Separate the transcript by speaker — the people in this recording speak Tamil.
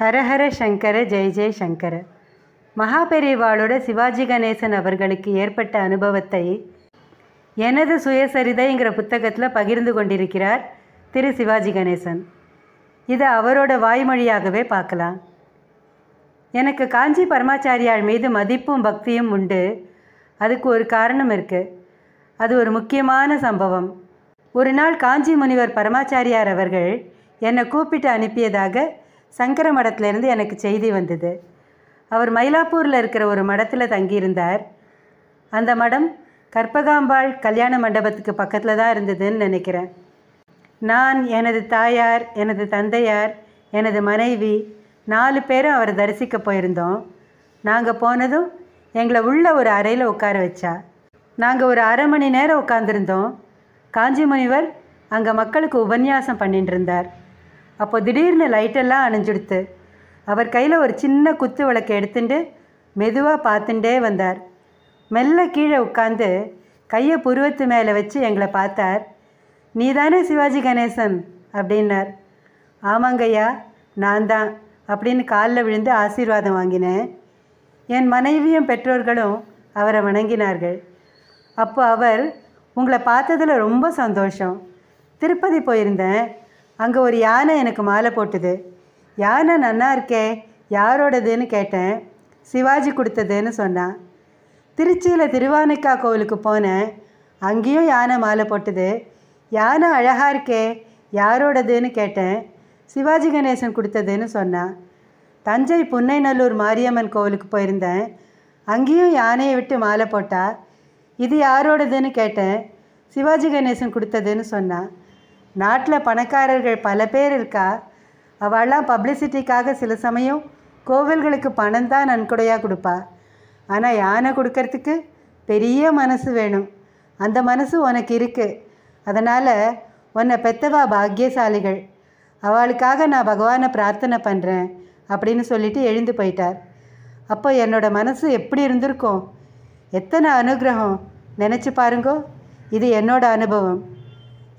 Speaker 1: ஹரஹர சங்கர ஜெய் ஜெய் சங்கர மகாபெரிவாளோட சிவாஜி கணேசன் அவர்களுக்கு ஏற்பட்ட அனுபவத்தை எனது சுயசரிதைங்கிற புத்தகத்தில் பகிர்ந்து கொண்டிருக்கிறார் திரு சிவாஜி கணேசன் இதை அவரோட வாய்மொழியாகவே பார்க்கலாம் எனக்கு காஞ்சி பரமாச்சாரியார் மீது மதிப்பும் பக்தியும் உண்டு அதுக்கு ஒரு காரணம் இருக்குது அது ஒரு முக்கியமான சம்பவம் ஒரு நாள் காஞ்சி முனிவர் பரமாச்சாரியார் அவர்கள் என்னை கூப்பிட்டு அனுப்பியதாக சங்கர மடத்திலேருந்து எனக்கு செய்தி வந்தது அவர் மயிலாப்பூரில் இருக்கிற ஒரு மடத்தில் தங்கியிருந்தார் அந்த மடம் கற்பகாம்பாள் கல்யாண மண்டபத்துக்கு பக்கத்தில் தான் இருந்ததுன்னு நினைக்கிறேன் நான் எனது தாயார் எனது தந்தையார் எனது மனைவி நாலு பேரும் அவரை தரிசிக்க போயிருந்தோம் நாங்கள் போனதும் எங்களை உள்ள ஒரு அறையில் உட்கார வச்சா நாங்கள் ஒரு அரை மணி நேரம் உட்காந்துருந்தோம் காஞ்சி முனிவர் அங்கே மக்களுக்கு உபன்யாசம் பண்ணிட்டு இருந்தார் அப்போ திடீர்னு லைட்டெல்லாம் அணிஞ்சிடுத்து அவர் கையில் ஒரு சின்ன குத்து விளக்கை எடுத்துட்டு மெதுவாக பார்த்துட்டே வந்தார் மெல்ல கீழே உட்காந்து கையை புருவத்து மேலே வச்சு எங்களை பார்த்தார் நீ தானே சிவாஜி கணேசன் அப்படின்னார் ஆமாங்கய்யா நான் தான் அப்படின்னு காலில் விழுந்து ஆசீர்வாதம் வாங்கினேன் என் மனைவியும் பெற்றோர்களும் அவரை வணங்கினார்கள் அப்போ அவர் உங்களை பார்த்ததில் ரொம்ப சந்தோஷம் திருப்பதி போயிருந்தேன் அங்கே ஒரு யானை எனக்கு மாலை போட்டுது யானை நன்னா இருக்கே யாரோடதுன்னு கேட்டேன் சிவாஜி கொடுத்ததுன்னு சொன்னான் திருச்சியில் திருவானைக்கா கோவிலுக்கு போனேன் அங்கேயும் யானை மாலை போட்டுது யானை அழகாக இருக்கே யாரோடதுன்னு கேட்டேன் சிவாஜி கணேசன் கொடுத்ததுன்னு சொன்னான் தஞ்சை புன்னைநல்லூர் மாரியம்மன் கோவிலுக்கு போயிருந்தேன் அங்கேயும் யானையை விட்டு மாலை போட்டா இது யாரோடதுன்னு கேட்டேன் சிவாஜி கணேசன் கொடுத்ததுன்னு சொன்னான் நாட்டில் பணக்காரர்கள் பல பேர் இருக்கா அவள்லாம் பப்ளிசிட்டிக்காக சில சமயம் கோவில்களுக்கு பணம் தான் நன்கொடையாக கொடுப்பா ஆனால் யானை கொடுக்கறதுக்கு பெரிய மனசு வேணும் அந்த மனசு உனக்கு இருக்குது அதனால் உன்னை பெத்தவா பாக்கியசாலிகள் அவளுக்காக நான் பகவானை பிரார்த்தனை பண்ணுறேன் அப்படின்னு சொல்லிட்டு எழுந்து போயிட்டார் அப்போ என்னோடய மனசு எப்படி இருந்திருக்கும் எத்தனை அனுகிரகம் நினச்சி பாருங்கோ இது என்னோட அனுபவம்